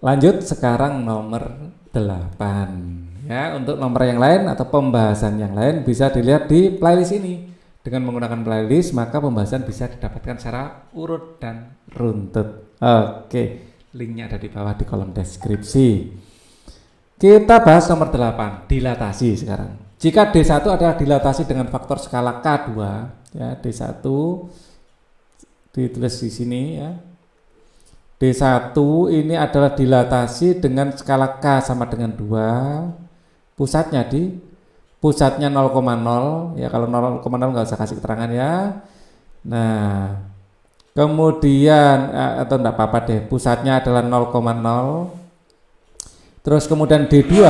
Lanjut sekarang nomor 8 ya. Untuk nomor yang lain atau pembahasan yang lain bisa dilihat di playlist ini. Dengan menggunakan playlist maka pembahasan bisa didapatkan secara urut dan runtut. Oke, linknya ada di bawah di kolom deskripsi. Kita bahas nomor 8, dilatasi sekarang. Jika D1 adalah dilatasi dengan faktor skala K2, ya D1 ditulis di sini ya, D1 ini adalah dilatasi dengan skala K sama dengan 2. Pusatnya di pusatnya 0,0 ya kalau 0,0 nggak usah kasih keterangan ya. Nah, kemudian eh, atau enggak apa-apa deh, pusatnya adalah 0,0. Terus kemudian D2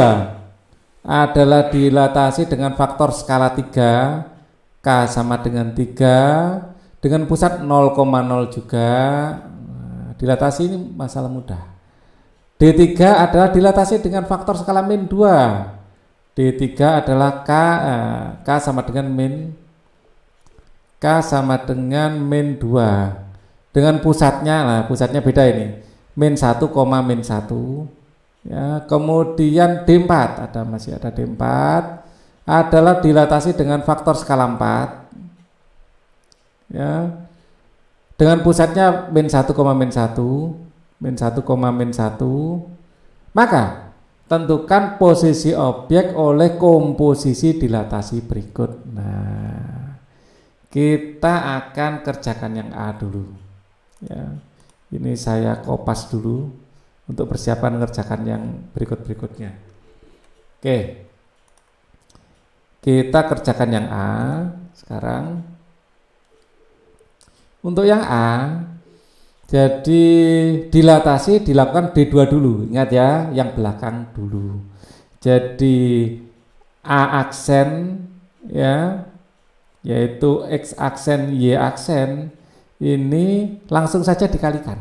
adalah dilatasi dengan faktor skala 3 K sama dengan 3 dengan pusat 0,0 juga Dilatasi ini masalah mudah. D3 adalah dilatasi dengan faktor skala min 2. D3 adalah K, eh, K sama dengan min K sama dengan min 2. Dengan pusatnya, lah pusatnya beda ini. Min 1, min 1. Ya, kemudian D4 ada masih ada D4 adalah dilatasi dengan faktor skala 4. Ya, dengan pusatnya min 1, min 1, min 1, min 1, maka tentukan posisi objek oleh komposisi dilatasi berikut. Nah, kita akan kerjakan yang A dulu. Ya. Ini saya kopas dulu untuk persiapan mengerjakan yang berikut-berikutnya. Oke. Kita kerjakan yang A sekarang. Untuk yang A, jadi dilatasi dilakukan d 2 dulu. Ingat ya, yang belakang dulu. Jadi A aksen ya yaitu X aksen Y aksen ini langsung saja dikalikan.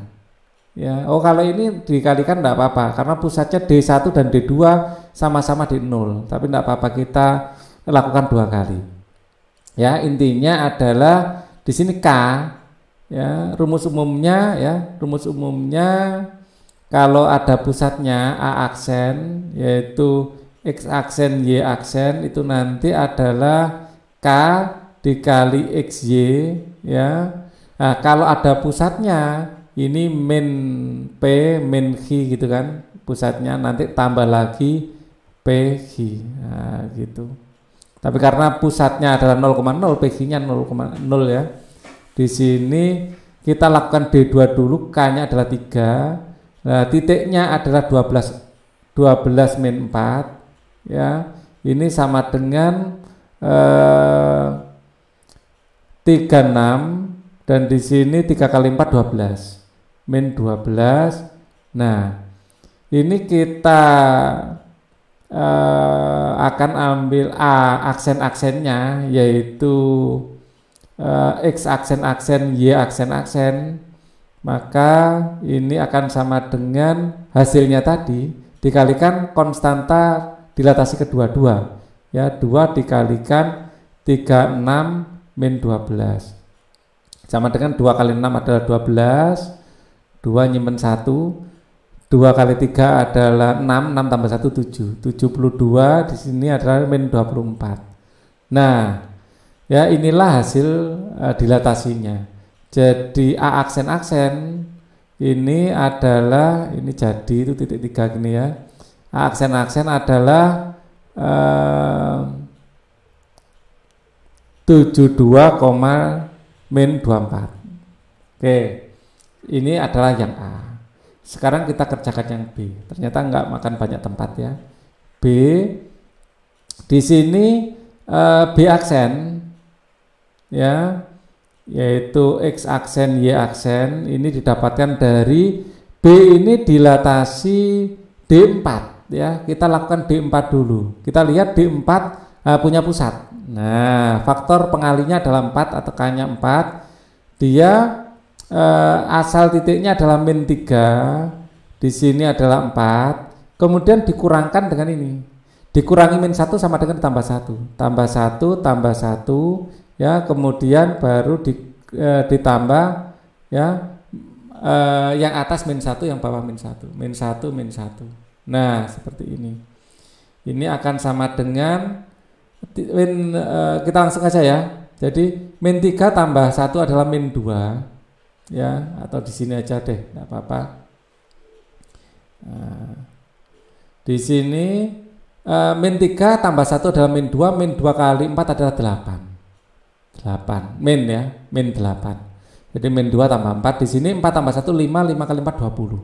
Ya, oh kalau ini dikalikan tidak apa-apa karena pusatnya D1 dan D2 sama-sama di 0, tapi tidak apa-apa kita lakukan dua kali. Ya, intinya adalah di sini K ya rumus umumnya ya rumus umumnya kalau ada pusatnya a aksen yaitu x aksen y aksen itu nanti adalah k dikali xy ya nah, kalau ada pusatnya ini min p min khi gitu kan pusatnya nanti tambah lagi p khi nah, gitu tapi karena pusatnya adalah 0,0 p khi nya 0,0 ya di sini kita lakukan D2 dulu, K-nya adalah 3. Nah, titiknya adalah 12 12 min 4 ya. Ini sama dengan eh, 36 dan di sini 3 kali 4 12. Min 12. Nah, ini kita eh, akan ambil A ah, aksen-aksennya yaitu uh, X aksen-aksen, Y aksen-aksen, maka ini akan sama dengan hasilnya tadi dikalikan konstanta dilatasi kedua-dua ya dua dikalikan tiga enam min dua belas sama dengan dua kali enam adalah dua belas dua nyimpen satu dua kali tiga adalah enam enam tambah satu tujuh tujuh puluh dua di sini adalah min dua puluh empat nah Ya inilah hasil uh, dilatasinya. Jadi a aksen aksen ini adalah ini jadi itu titik tiga gini ya. A aksen aksen adalah eh, tujuh dua koma min empat. Oke ini adalah yang A sekarang kita kerjakan yang B ternyata nggak makan banyak tempat ya B di sini eh, B aksen ya yaitu x aksen y aksen ini didapatkan dari b ini dilatasi d4 ya kita lakukan d4 dulu kita lihat d4 uh, eh, punya pusat nah faktor pengalinya adalah 4 atau k-nya 4 dia uh, asal titiknya adalah min 3 di sini adalah 4 kemudian dikurangkan dengan ini dikurangi min 1 sama dengan tambah 1 tambah 1 tambah 1 ya kemudian baru di, e, ditambah ya e, yang atas min satu yang bawah min satu min satu min satu nah seperti ini ini akan sama dengan min e, kita langsung aja ya jadi min tiga tambah satu adalah min dua, ya atau di sini aja deh nggak apa-apa nah, di sini e, min tiga tambah satu adalah min dua, min dua kali empat adalah delapan. 8. Min ya, min 8. Jadi min 2 tambah 4. Di sini 4 tambah 1 5, 5 kali 4 20.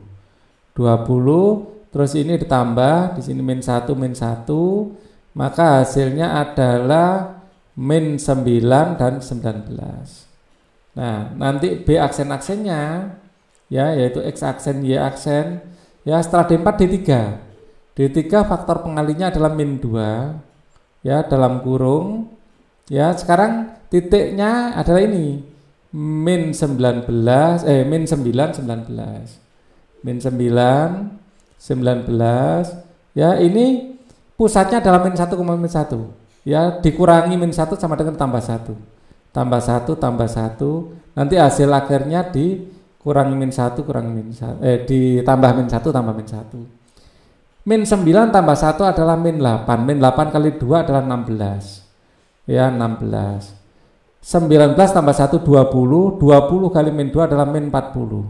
20, terus ini ditambah, di sini min 1, min 1. Maka hasilnya adalah min 9 dan 19. Nah, nanti B aksen-aksennya, ya, yaitu X aksen, Y aksen, ya setelah D4, D3. D3 faktor pengalinya adalah min 2, ya, dalam kurung Ya, sekarang titiknya adalah ini. Min 19 eh min 9 19. Min 9 19. Ya, ini pusatnya adalah min 1, min 1. Ya, dikurangi min 1 sama dengan tambah 1. Tambah 1 tambah 1. Nanti hasil akhirnya dikurangi min 1 kurang min 1 eh ditambah min 1 tambah min 1. Min 9 tambah 1 adalah min 8. Min 8 kali 2 adalah 16 ya 16 19 tambah 1 20 20 kali min 2 adalah min 40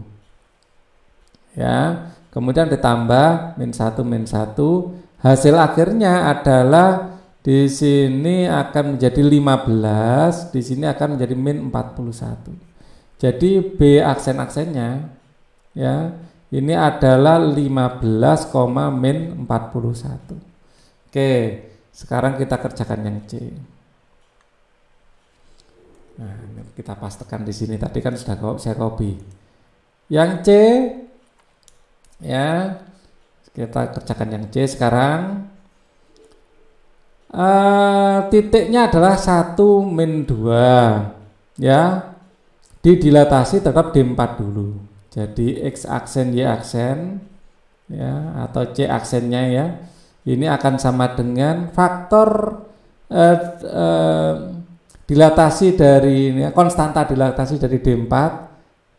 ya kemudian ditambah min 1 min 1 hasil akhirnya adalah di sini akan menjadi 15 di sini akan menjadi min 41 jadi B aksen-aksennya ya ini adalah 15, min 41 oke sekarang kita kerjakan yang C Nah, kita pastekan di sini tadi kan sudah saya copy. Yang C ya kita kerjakan yang C sekarang uh, titiknya adalah 1 min 2 ya didilatasi tetap di 4 dulu jadi X aksen Y aksen ya atau C aksennya ya ini akan sama dengan faktor uh, uh, Dilatasi dari ini, konstanta dilatasi dari D4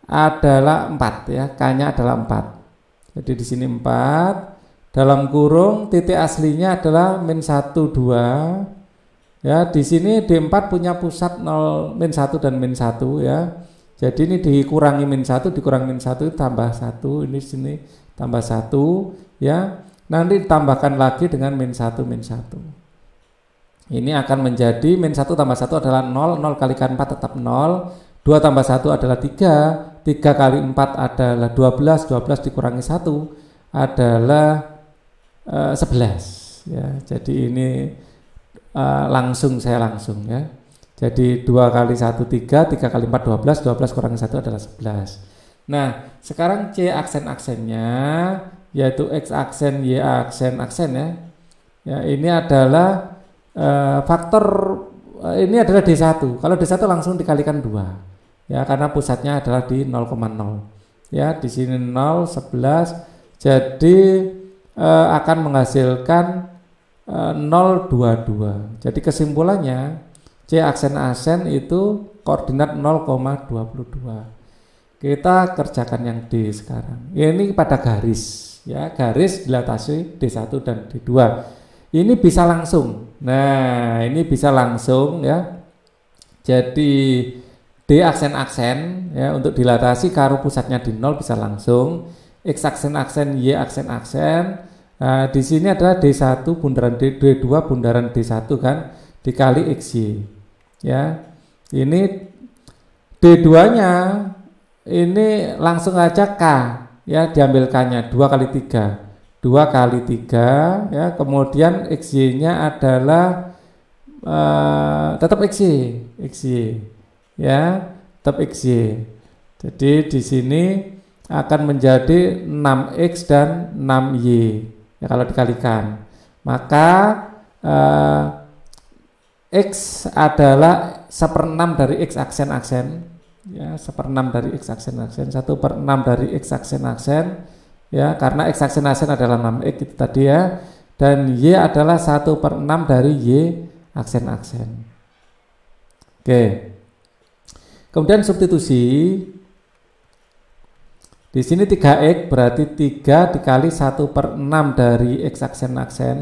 adalah 4 ya, K-nya adalah 4. Jadi di sini 4 dalam kurung titik aslinya adalah min 1 2 ya di sini D4 punya pusat 0 min 1 dan min 1 ya jadi ini dikurangi min 1 dikurangi min 1 tambah 1 ini sini tambah 1 ya nanti ditambahkan lagi dengan min 1 min 1 ini akan menjadi min 1 tambah 1 adalah 0, 0 kali 4 tetap 0, 2 tambah 1 adalah 3, 3 kali 4 adalah 12, 12 dikurangi 1 adalah uh, eh, 11. Ya, jadi ini uh, langsung saya langsung ya. Jadi 2 kali 1 3, 3 kali 4 12, 12 kurangi 1 adalah 11. Nah, sekarang C aksen-aksennya yaitu X aksen, Y aksen, aksen ya. Ya, ini adalah uh, faktor uh, ini adalah D1. Kalau D1 langsung dikalikan 2. ya karena pusatnya adalah di 0,0. Ya di sini 0, 11, jadi uh, akan menghasilkan uh, 0,22. Jadi kesimpulannya C aksen asen itu koordinat 0,22. Kita kerjakan yang D sekarang. Ini pada garis ya, garis dilatasi D1 dan D2. Ini bisa langsung. Nah, ini bisa langsung ya. Jadi D aksen-aksen ya untuk dilatasi karu pusatnya di nol bisa langsung. X aksen-aksen, Y aksen-aksen. Nah, di sini adalah D1 bundaran D, D2 bundaran D1 kan dikali XY. Ya. Ini D2-nya ini langsung aja K ya diambilkannya dua kali tiga dua kali tiga ya kemudian xy-nya adalah uh, tetap xy xy ya tetap xy jadi di sini akan menjadi 6x dan 6y ya kalau dikalikan maka uh, x adalah seperenam dari x aksen aksen ya seperenam dari x aksen aksen satu per enam dari x aksen aksen ya karena x aksen aksen adalah 6x itu tadi ya dan y adalah 1 per 6 dari y aksen-aksen oke kemudian substitusi di sini 3x berarti 3 dikali 1 per 6 dari x aksen-aksen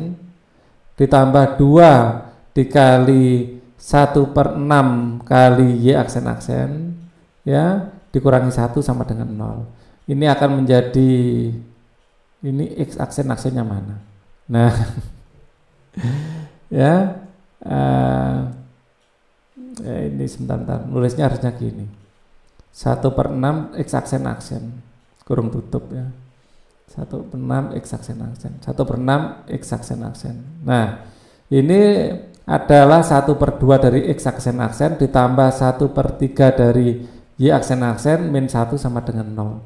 ditambah 2 dikali 1 per 6 kali y aksen-aksen ya dikurangi 1 sama dengan 0 ini akan menjadi ini x aksen aksennya mana. Nah, ya, uh, eh, ini sebentar, bentar, nulisnya harusnya gini. 1 per 6 x aksen aksen, kurung tutup ya. 1 per 6 x aksen aksen, 1 per 6 x aksen aksen. Nah, ini adalah 1 per 2 dari X aksen aksen ditambah 1 per 3 dari Y aksen aksen min 1 sama dengan 0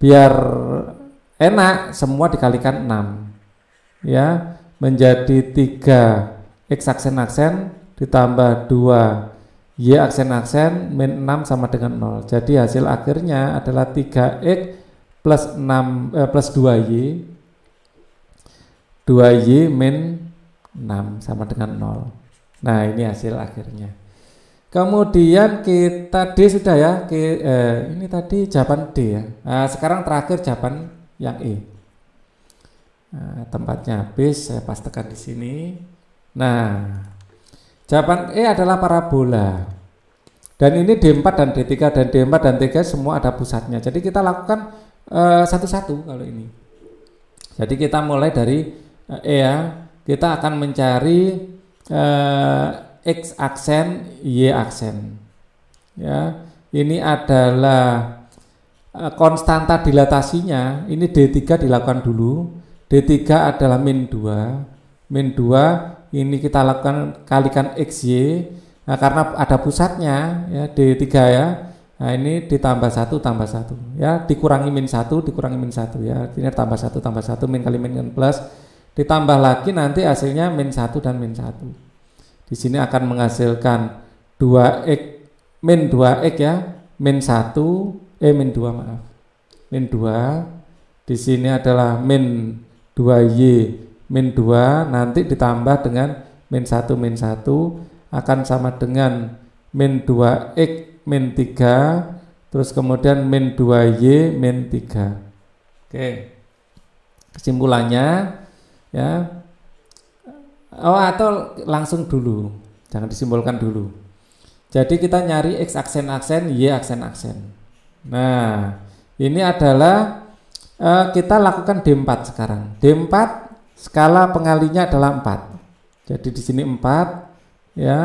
biar enak semua dikalikan 6 ya menjadi 3 x aksen aksen ditambah 2 y aksen aksen min 6 sama dengan 0 jadi hasil akhirnya adalah 3x plus 6 eh, plus 2y 2y min 6 sama dengan 0 nah ini hasil akhirnya Kemudian kita D sudah ya. ke, eh, ini tadi jawaban D ya. Nah, sekarang terakhir jawaban yang E. Nah, tempatnya habis, saya pastikan di sini. Nah, jawaban E adalah parabola. Dan ini D4 dan D3 dan D4 dan D3 semua ada pusatnya. Jadi kita lakukan eh, satu-satu eh, kalau ini. Jadi kita mulai dari eh, E ya. Kita akan mencari eh, X aksen, Y aksen. Ya, ini adalah e, konstanta dilatasinya. Ini D3 dilakukan dulu. D3 adalah min dua. Min dua ini kita lakukan kalikan X, Y. Nah, karena ada pusatnya ya D3 ya. Nah, ini ditambah satu tambah satu ya, dikurangi min satu dikurangi min satu ya. Ini tambah satu tambah satu min kali min kan plus ditambah lagi nanti hasilnya min satu dan min satu di sini akan menghasilkan 2x min 2x ya, min 1, eh min 2 maaf. Min 2, di sini adalah min 2y min 2 nanti ditambah dengan min 1 min 1 akan sama dengan min 2x min 3 terus kemudian min 2y min 3 oke kesimpulannya ya Oh atau langsung dulu, jangan disimbolkan dulu. Jadi kita nyari x aksen aksen, y aksen aksen. Nah ini adalah uh, kita lakukan d4 sekarang. D4 skala pengalinya adalah 4. Jadi di sini 4 ya.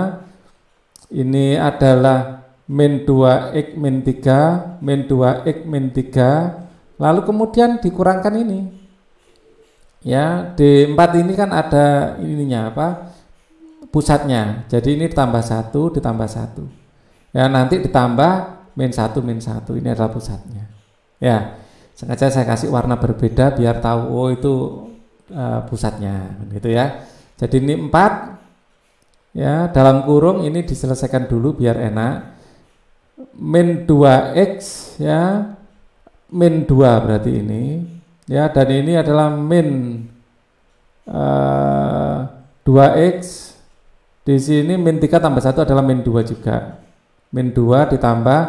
Ini adalah min 2 x min 3, min 2 x min 3. Lalu kemudian dikurangkan ini Ya, D4 ini kan ada ininya apa? pusatnya. Jadi ini ditambah satu, ditambah satu. Ya, nanti ditambah min satu, min satu. Ini adalah pusatnya. Ya, sengaja saya kasih warna berbeda biar tahu oh itu uh, pusatnya, gitu ya. Jadi ini empat, ya dalam kurung ini diselesaikan dulu biar enak. Min 2x ya, min 2 berarti ini ya dan ini adalah min uh, eh, 2x di sini min 3 tambah 1 adalah min 2 juga min 2 ditambah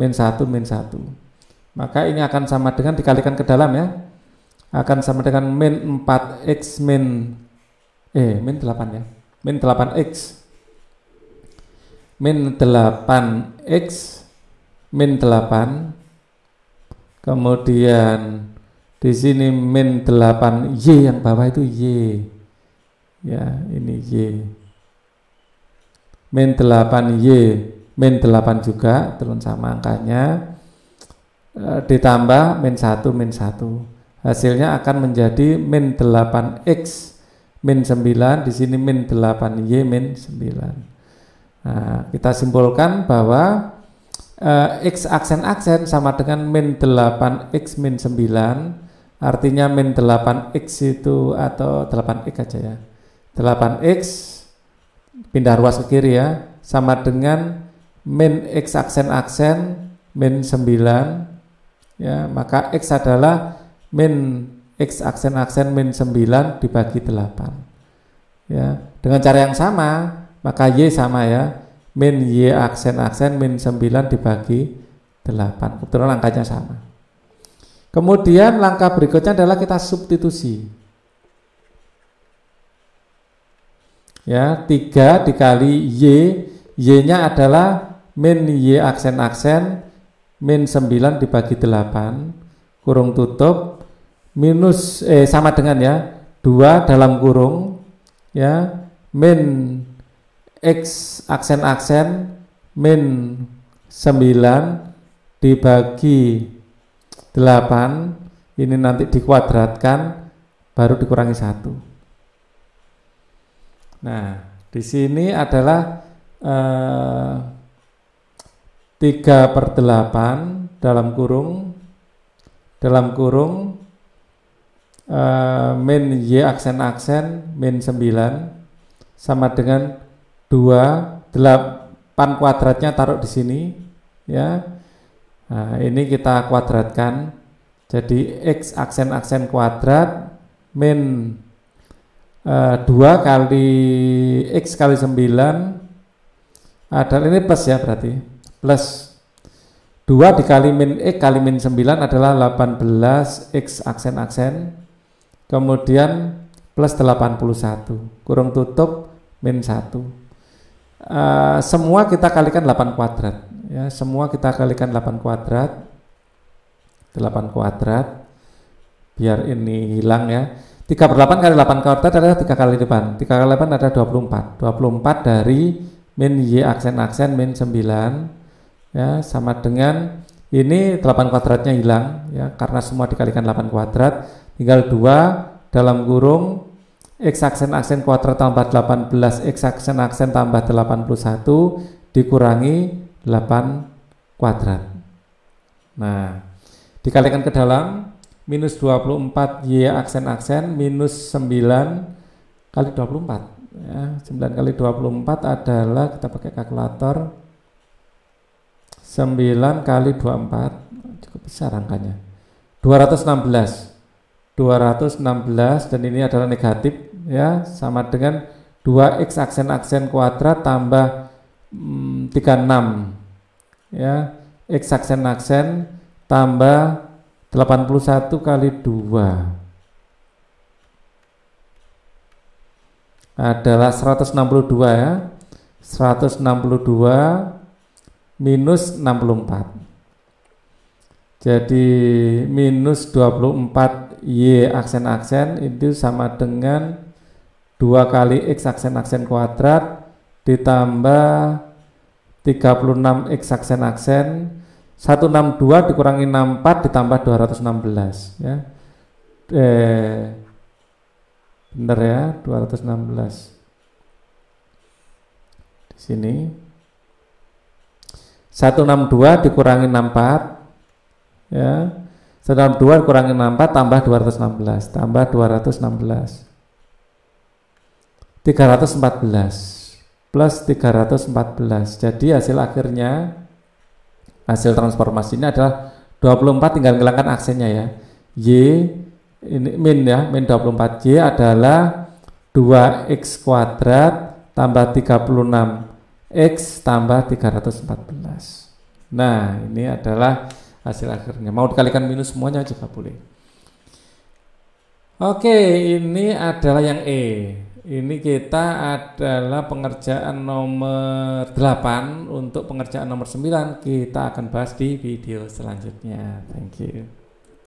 min 1 min 1 maka ini akan sama dengan dikalikan ke dalam ya akan sama dengan min 4x min eh min 8 ya min 8x min 8x min 8 kemudian di sini min 8 Y yang bawah itu Y. Ya, ini Y. Min 8 Y, min 8 juga, turun sama angkanya. E, ditambah min 1, min 1. Hasilnya akan menjadi min 8X, min 9, di sini min 8 Y, min 9. Nah, kita simpulkan bahwa e, X aksen aksen sama dengan min 8 X min 9 Artinya min 8x itu atau 8x aja ya. 8x pindah ruas ke kiri ya sama dengan min x aksen aksen min 9 ya maka x adalah min x aksen aksen min 9 dibagi 8 ya dengan cara yang sama maka y sama ya min y aksen aksen min 9 dibagi 8 kebetulan angkanya sama Kemudian langkah berikutnya adalah kita substitusi. Ya, 3 dikali Y, Y-nya adalah min Y aksen-aksen, min 9 dibagi 8, kurung tutup, minus, eh sama dengan ya, 2 dalam kurung, ya, min X aksen-aksen, min 9 dibagi 8 ini nanti dikuadratkan baru dikurangi satu. Nah, di sini adalah eh, per delapan dalam kurung dalam kurung eh, min Y aksen aksen min 9 sama dengan dua delapan kuadratnya taruh di sini ya Nah, ini kita kuadratkan. Jadi X aksen aksen kuadrat min e, eh, 2 kali X kali 9 adalah ini plus ya berarti. Plus 2 dikali min X kali min 9 adalah 18 X aksen aksen. Kemudian plus 81 kurung tutup min 1. E, eh, semua kita kalikan 8 kuadrat ya semua kita kalikan 8 kuadrat 8 kuadrat biar ini hilang ya 3 per 8 kali 8 kuadrat adalah 3 kali depan 3 kali 8 ada 24 24 dari min Y aksen aksen min 9 ya sama dengan ini 8 kuadratnya hilang ya karena semua dikalikan 8 kuadrat tinggal 2 dalam kurung X aksen aksen kuadrat tambah 18 X aksen aksen tambah 81 dikurangi 8 kuadrat. Nah, dikalikan ke dalam minus 24 Y aksen-aksen minus 9 kali 24. Ya, 9 kali 24 adalah kita pakai kalkulator 9 kali 24 cukup besar angkanya. 216. 216 dan ini adalah negatif ya sama dengan 2x aksen aksen kuadrat tambah 36 hmm, ya x aksen aksen tambah 81 kali 2 adalah 162 ya 162 minus 64 jadi minus 24 Y aksen-aksen itu sama dengan 2 kali X aksen-aksen kuadrat ditambah 36 x aksen aksen 162 dikurangi 64 ditambah 216 ya. Eh, bener ya 216 di sini 162 dikurangi 64 ya 162 dikurangi 64 tambah 216 tambah 216 314 plus 314. Jadi hasil akhirnya hasil transformasi ini adalah 24 tinggal ngilangkan aksennya ya. Y ini min ya, min 24 Y adalah 2x kuadrat tambah 36 X tambah 314. Nah, ini adalah hasil akhirnya. Mau dikalikan minus semuanya juga boleh. Oke, ini adalah yang E. Ini kita adalah pengerjaan nomor 8 Untuk pengerjaan nomor 9 kita akan bahas di video selanjutnya Thank you